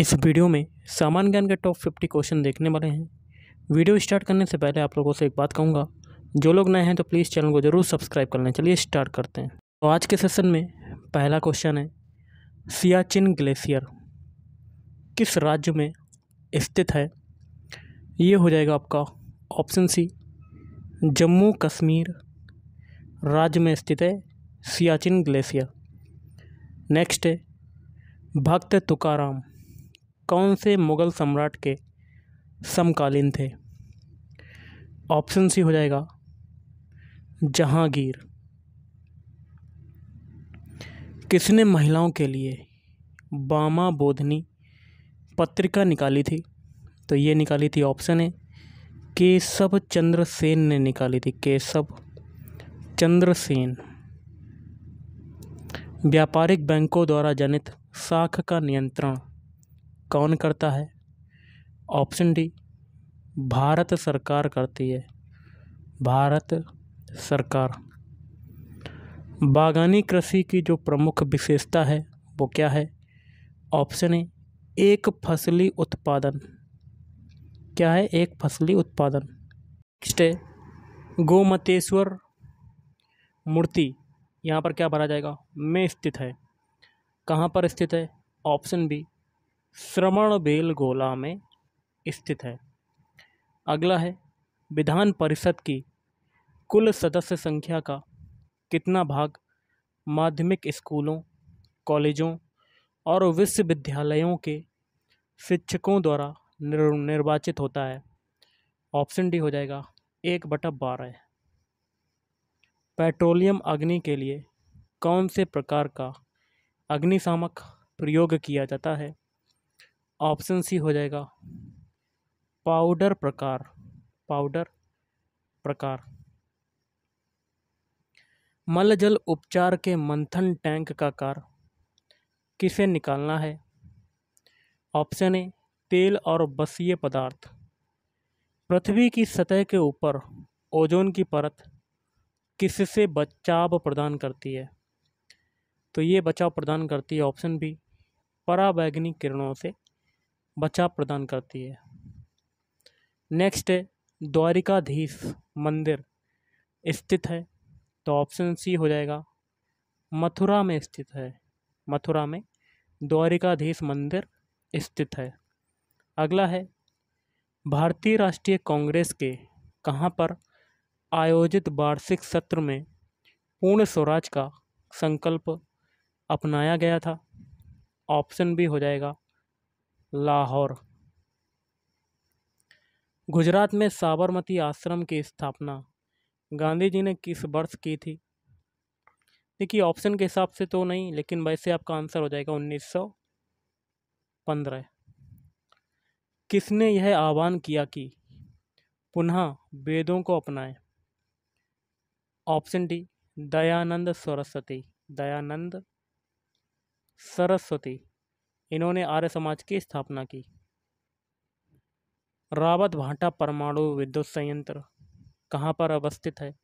इस वीडियो में सामान्य ज्ञान के टॉप फिफ्टी क्वेश्चन देखने वाले हैं वीडियो स्टार्ट करने से पहले आप लोगों से एक बात कहूँगा जो लोग नए हैं तो प्लीज़ चैनल को ज़रूर सब्सक्राइब कर लें चलिए स्टार्ट करते हैं तो आज के सेशन में पहला क्वेश्चन है सियाचिन ग्लेशियर किस राज्य में स्थित है ये हो जाएगा आपका ऑप्शन सी जम्मू कश्मीर राज्य में स्थित है सियाचिन ग्लेशियर नेक्स्ट है भक्त तुकाराम कौन से मुग़ल सम्राट के समकालीन थे ऑप्शन सी हो जाएगा जहांगीर किसने महिलाओं के लिए बामा बोधनी पत्रिका निकाली थी तो ये निकाली थी ऑप्शन ए केशव चंद्र सेन ने निकाली थी केशव चंद्र सेन व्यापारिक बैंकों द्वारा जनित शाख का नियंत्रण कौन करता है ऑप्शन डी भारत सरकार करती है भारत सरकार बागानी कृषि की जो प्रमुख विशेषता है वो क्या है ऑप्शन ए एक फसली उत्पादन क्या है एक फसली उत्पादन नेक्स्ट है गोमतेश्वर मूर्ति यहाँ पर क्या भरा जाएगा में स्थित है कहाँ पर स्थित है ऑप्शन बी श्रवण बेलगोला में स्थित है अगला है विधान परिषद की कुल सदस्य संख्या का कितना भाग माध्यमिक स्कूलों कॉलेजों और विश्वविद्यालयों के शिक्षकों द्वारा निर्वाचित होता है ऑप्शन डी हो जाएगा एक बटा बारह पेट्रोलियम अग्नि के लिए कौन से प्रकार का अग्निशामक प्रयोग किया जाता है ऑप्शन सी हो जाएगा पाउडर प्रकार पाउडर प्रकार मल जल उपचार के मंथन टैंक का कार किसे निकालना है ऑप्शन ए तेल और बसीय पदार्थ पृथ्वी की सतह के ऊपर ओजोन की परत किससे बचाव प्रदान करती है तो ये बचाव प्रदान करती है ऑप्शन बी पराबैगनी किरणों से बचाव प्रदान करती है नेक्स्ट है द्वारिकाधीश मंदिर स्थित है तो ऑप्शन सी हो जाएगा मथुरा में स्थित है मथुरा में द्वारिकाधीश मंदिर स्थित है अगला है भारतीय राष्ट्रीय कांग्रेस के कहाँ पर आयोजित वार्षिक सत्र में पूर्ण स्वराज का संकल्प अपनाया गया था ऑप्शन भी हो जाएगा लाहौर गुजरात में साबरमती आश्रम की स्थापना गांधी जी ने किस वर्ष की थी देखिए ऑप्शन के हिसाब से तो नहीं लेकिन वैसे आपका आंसर हो जाएगा 1915 किसने यह आह्वान किया कि पुनः वेदों को अपनाएं ऑप्शन डी दयानंद सरस्वती दयानंद सरस्वती इन्होंने आर्य समाज की स्थापना की रावत भाटा परमाणु विद्युत संयंत्र कहाँ पर अवस्थित है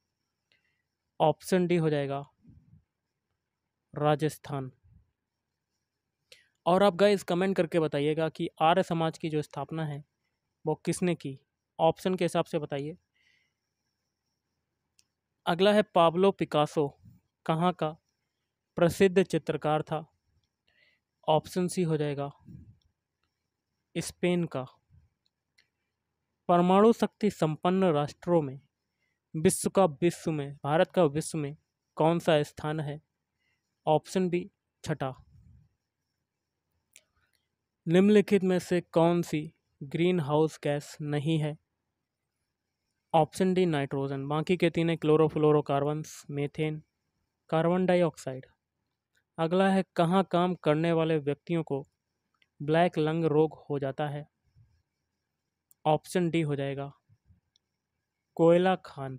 ऑप्शन डी हो जाएगा राजस्थान और आप गाइस कमेंट करके बताइएगा कि आर्य समाज की जो स्थापना है वो किसने की ऑप्शन के हिसाब से बताइए अगला है पाब्लो पिकासो कहाँ का प्रसिद्ध चित्रकार था ऑप्शन सी हो जाएगा स्पेन का परमाणु शक्ति संपन्न राष्ट्रों में विश्व का विश्व में भारत का विश्व में कौन सा स्थान है ऑप्शन बी छठा निम्नलिखित में से कौन सी ग्रीन हाउस गैस नहीं है ऑप्शन डी नाइट्रोजन बाकी के तीन है क्लोरोफ्लोरोकार्बन्स मेथेन कार्बन डाइऑक्साइड अगला है कहाँ काम करने वाले व्यक्तियों को ब्लैक लंग रोग हो जाता है ऑप्शन डी हो जाएगा कोयला खान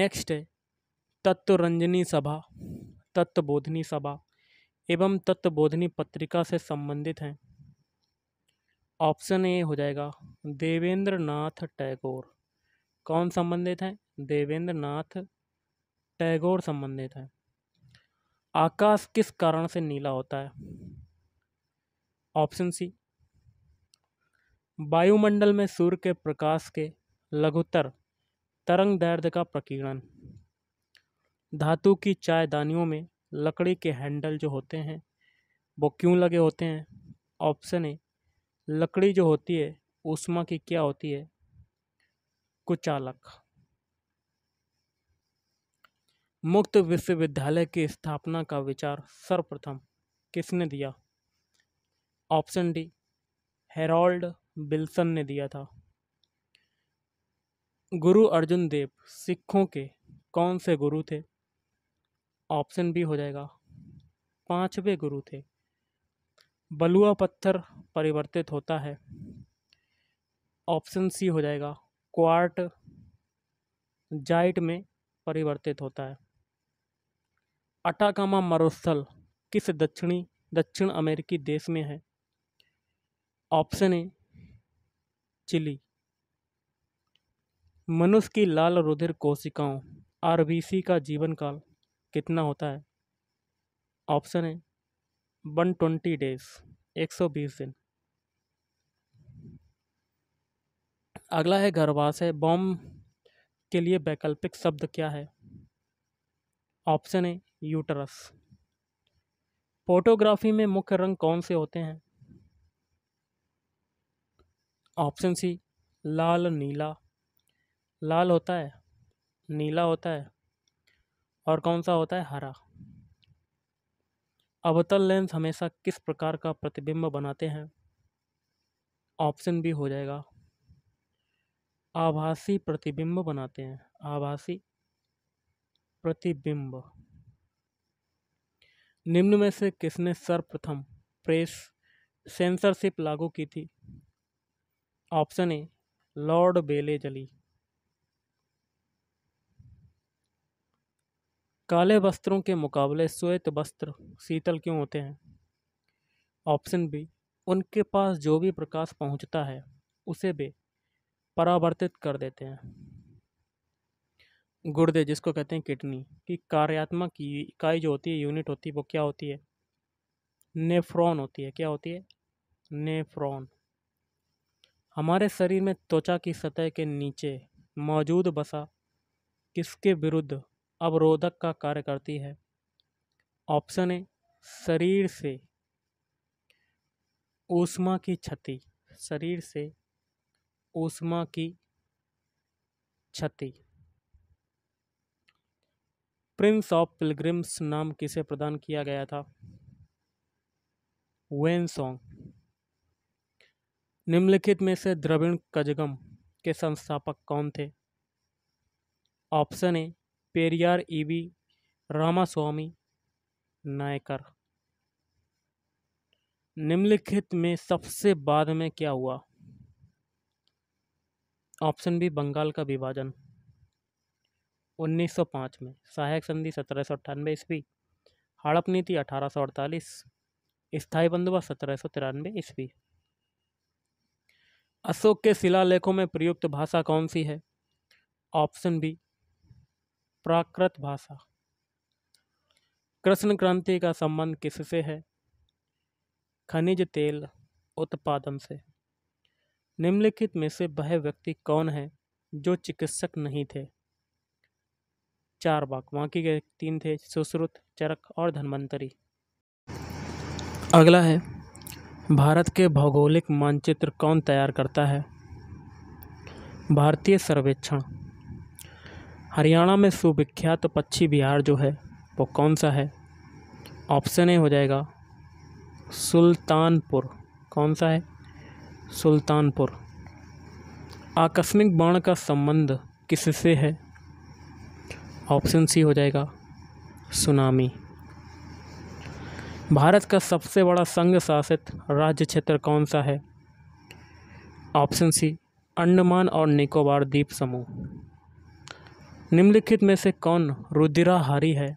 नेक्स्ट है तत्वरंजनी सभा तत्वबोधनी सभा एवं तत्वबोधनी पत्रिका से संबंधित हैं ऑप्शन ए हो जाएगा देवेंद्र नाथ टैगोर कौन संबंधित हैं देवेंद्र नाथ टैगोर संबंधित है आकाश किस कारण से नीला होता है ऑप्शन सी वायुमंडल में सूर्य के प्रकाश के लघुतर तरंग दैर्ध्य का प्रकीर्णन धातु की चायदानियों में लकड़ी के हैंडल जो होते हैं वो क्यों लगे होते हैं ऑप्शन ए लकड़ी जो होती है उष्मा की क्या होती है कुचालक मुक्त विश्वविद्यालय की स्थापना का विचार सर्वप्रथम किसने दिया ऑप्शन डी हेरोल्ड बिल्सन ने दिया था गुरु अर्जुन देव सिखों के कौन से गुरु थे ऑप्शन बी हो जाएगा पांचवे गुरु थे बलुआ पत्थर परिवर्तित होता है ऑप्शन सी हो जाएगा क्वार्ट जाइट में परिवर्तित होता है अटाकामा मरुस्थल किस दक्षिणी दक्षिण अमेरिकी देश में है ऑप्शन ए चिली मनुष्य की लाल रुधिर कोशिकाओं आरबीसी का जीवन काल कितना होता है option A one twenty days एक सौ बीस दिन अगला है है बॉम्ब के लिए वैकल्पिक शब्द क्या है ऑप्शन ए यूटरस फोटोग्राफी में मुख्य रंग कौन से होते हैं ऑप्शन सी लाल नीला लाल होता है नीला होता है और कौन सा होता है हरा अवतल लेंस हमेशा किस प्रकार का प्रतिबिंब बनाते हैं ऑप्शन भी हो जाएगा आभासी प्रतिबिंब बनाते हैं आभासी प्रतिबिंब निम्न में से किसने सर्वप्रथम प्रेस सेंसरशिप लागू की थी ऑप्शन ए लॉर्ड बेले जली काले वस्त्रों के मुकाबले श्वेत वस्त्र शीतल क्यों होते हैं ऑप्शन बी उनके पास जो भी प्रकाश पहुंचता है उसे वे परावर्तित कर देते हैं गुर्दे जिसको कहते हैं किडनी की कार्यात्मक इकाई जो होती है यूनिट होती है वो क्या होती है नेफ्रॉन होती है क्या होती है नेफ्रॉन हमारे शरीर में त्वचा की सतह के नीचे मौजूद बसा किसके विरुद्ध अवरोधक का कार्य करती है ऑप्शन ए शरीर से ऊष्मा की क्षति शरीर से ऊष्मा की क्षति प्रिंस ऑफ पिलग्रिम्स नाम किसे प्रदान किया गया था वेन सॉन्ग निम्नलिखित में से द्रविण कजगम के संस्थापक कौन थे option A Periyar EV Ramaswamy Naicker निम्नलिखित में सबसे बाद में क्या हुआ ऑप्शन बी बंगाल का विभाजन 1905 में सहायक संधि सत्रह सौ अट्ठानवे ईस्वी हड़प नीति अठारह सौ अड़तालीस स्थायी बंदोबस्त सत्रह सौ तिरानवे ईस्वी अशोक के शिलालेखों में प्रयुक्त भाषा कौन सी है ऑप्शन बी प्राकृत भाषा कृष्ण क्रांति का संबंध किससे है खनिज तेल उत्पादन से निम्नलिखित में से वह व्यक्ति कौन है जो चिकित्सक नहीं थे चार बाग बाकी के तीन थे सुश्रुत चरक और धन्वंतरी अगला है भारत के भौगोलिक मानचित्र कौन तैयार करता है भारतीय सर्वेक्षण हरियाणा में सुविख्यात पक्षी बिहार जो है वो कौन सा है ऑप्शन ए हो जाएगा सुल्तानपुर कौन सा है सुल्तानपुर आकस्मिक बाण का संबंध किससे है ऑप्शन सी हो जाएगा सुनामी भारत का सबसे बड़ा संघ शासित राज्य क्षेत्र कौन सा है ऑप्शन सी अंडमान और निकोबार द्वीप समूह निम्नलिखित में से कौन रुद्राहारी है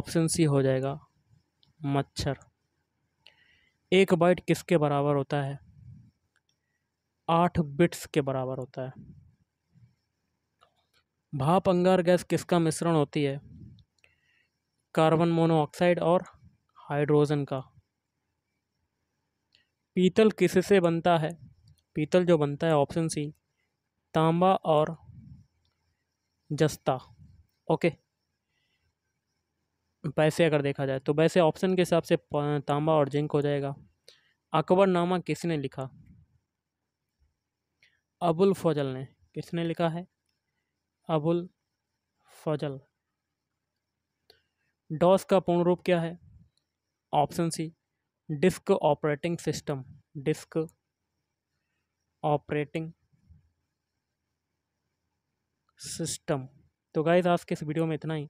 ऑप्शन सी हो जाएगा मच्छर एक बाइट किसके बराबर होता है आठ बिट्स के बराबर होता है भाप अंगार गैस किसका मिश्रण होती है कार्बन मोनोऑक्साइड और हाइड्रोजन का पीतल किससे बनता है पीतल जो बनता है ऑप्शन सी तांबा और जस्ता ओके वैसे अगर देखा जाए तो वैसे ऑप्शन के हिसाब से तांबा और जिंक हो जाएगा अकबर नामा किसने लिखा अबुल फजल ने किसने लिखा है अबुल फजल डॉस का पूर्ण रूप क्या है option C disk operating system disk operating system तो गाइज आज के इस वीडियो में इतना ही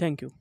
थैंक यू